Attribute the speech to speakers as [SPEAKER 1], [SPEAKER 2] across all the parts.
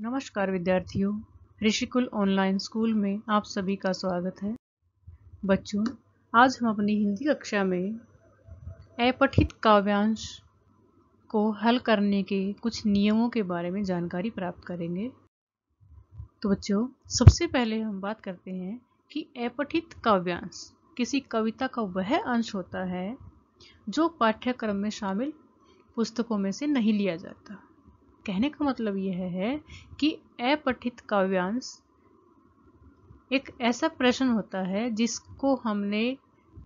[SPEAKER 1] नमस्कार विद्यार्थियों Rishikul online school में आप सभी का स्वागत है बच्चों आज हम अपनी हिंदी कक्षा में अपठित काव्यांश को हल करने के कुछ नियमों के बारे में जानकारी प्राप्त करेंगे तो बच्चों सबसे पहले हम बात करते हैं कि अपठित काव्यांश किसी कविता का वह अंश होता है जो पाठ्यक्रम में शामिल पुस्तकों में से नहीं लिया जाता कहने का मतलब यह है कि अपठित काव्यांश एक ऐसा प्रश्न होता है जिसको हमने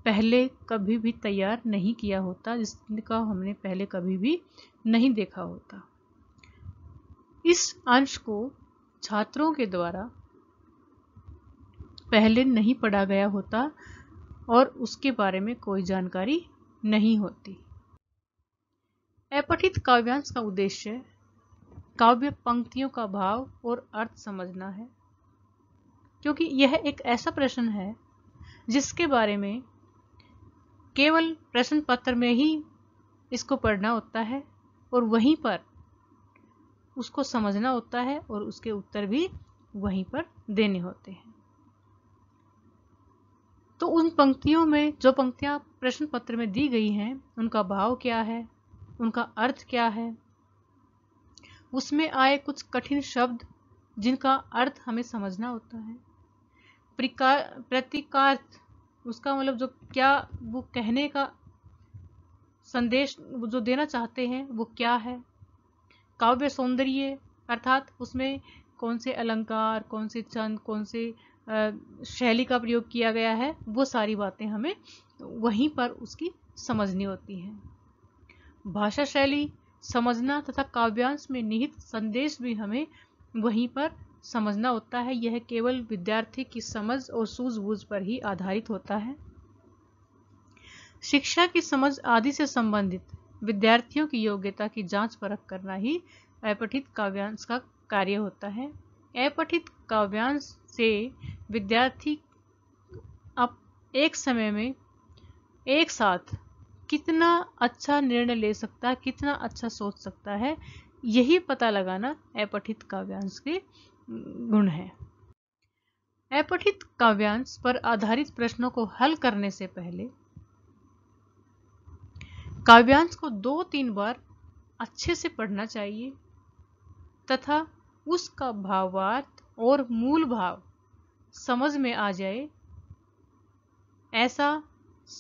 [SPEAKER 1] पहले कभी भी तैयार नहीं किया होता जिसका हमने पहले कभी भी नहीं देखा होता इस अंश को छात्रों के द्वारा पहले नहीं पढ़ा गया होता और उसके बारे में कोई जानकारी नहीं होती अपठित काव्यांश का उद्देश्य काव्य पंक्तियों का भाव और अर्थ समझना है क्योंकि यह एक ऐसा प्रश्न है जिसके बारे में केवल प्रश्न पत्र में ही इसको पढ़ना होता है और वहीं पर उसको समझना होता है और उसके उत्तर भी वहीं पर देने होते हैं तो उन पंक्तियों में जो पंक्तियां प्रश्न पत्र में दी गई हैं उनका भाव क्या है उनका अर्थ क्या है उसमें आए कुछ कठिन शब्द जिनका अर्थ हमें समझना होता है प्रतीकार्थ उसका मतलब जो क्या वो कहने का संदेश जो देना चाहते हैं वो क्या है काव्य सौंदर्य अर्थात उसमें कौन से अलंकार कौन से छंद कौन से शैली का प्रयोग किया गया है वो सारी बातें हमें वहीं पर उसकी समझनी होती हैं भाषा शैली समझना तथा काव्यांश में निहित संदेश भी हमें वहीं पर समझना होता है यह केवल विद्यार्थी की समझ और सूझबूझ पर ही आधारित होता है शिक्षा की समझ आदि से संबंधित विद्यार्थियों की योग्यता की जांच परख करना ही अपठित काव्यांश का कार्य होता है अपठित काव्यांश से विद्यार्थी अब एक समय में एक साथ कितना अच्छा निर्णय ले सकता है कितना अच्छा सोच सकता है यही पता लगाना अपठित काव्यांश के गुण है अपठित काव्यांश पर आधारित प्रश्नों को हल करने से पहले काव्यांश को दो तीन बार अच्छे से पढ़ना चाहिए तथा उसका भावार्थ और मूल भाव समझ में आ जाए ऐसा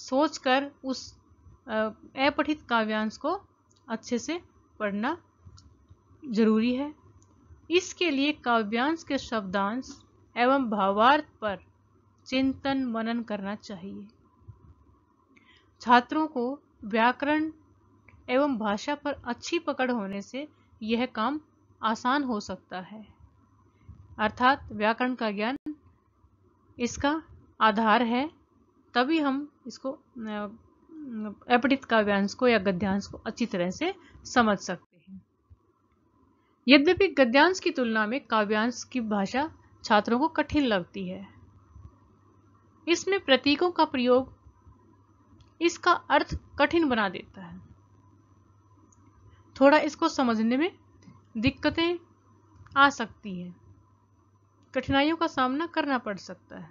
[SPEAKER 1] सोचकर उस अपठित काव्यांश को अच्छे से पढ़ना जरूरी है इसके लिए काव्यांश के शब्दांश एवं भावार्थ पर चिंतन मनन करना चाहिए छात्रों को व्याकरण एवं भाषा पर अच्छी पकड़ होने से यह काम आसान हो सकता है अर्थात व्याकरण का ज्ञान इसका आधार है तभी हम इसको अपटित काव्यांश को या गद्यांश को अच्छी तरह से समझ सकते हैं यद्यपि गद्यांश की तुलना में काव्यांश की भाषा छात्रों को कठिन लगती है इसमें प्रतीकों का प्रयोग इसका अर्थ कठिन बना देता है थोड़ा इसको समझने में दिक्कतें आ सकती हैं कठिनाइयों का सामना करना पड़ सकता है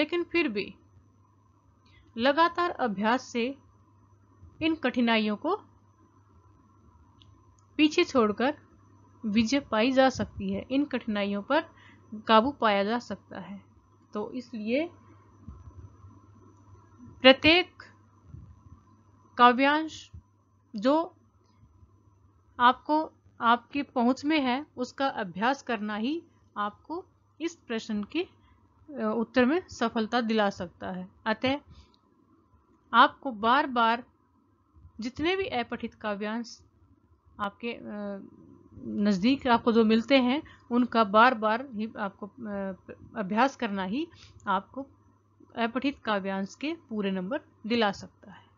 [SPEAKER 1] लेकिन फिर भी लगातार अभ्यास से इन कठिनाइयों को पीछे छोड़कर विजय पाई जा सकती है इन कठिनाइयों पर काबू पाया जा सकता है तो इसलिए प्रत्येक काव्यांश जो आपको आपके पहुंच में है उसका अभ्यास करना ही आपको इस प्रश्न के उत्तर में सफलता दिला सकता है अतः आपको बार बार जितने भी अपठित काव्यांश आपके नज़दीक आपको जो मिलते हैं उनका बार बार ही आपको अभ्यास करना ही आपको अपठित काव्यांश के पूरे नंबर दिला सकता है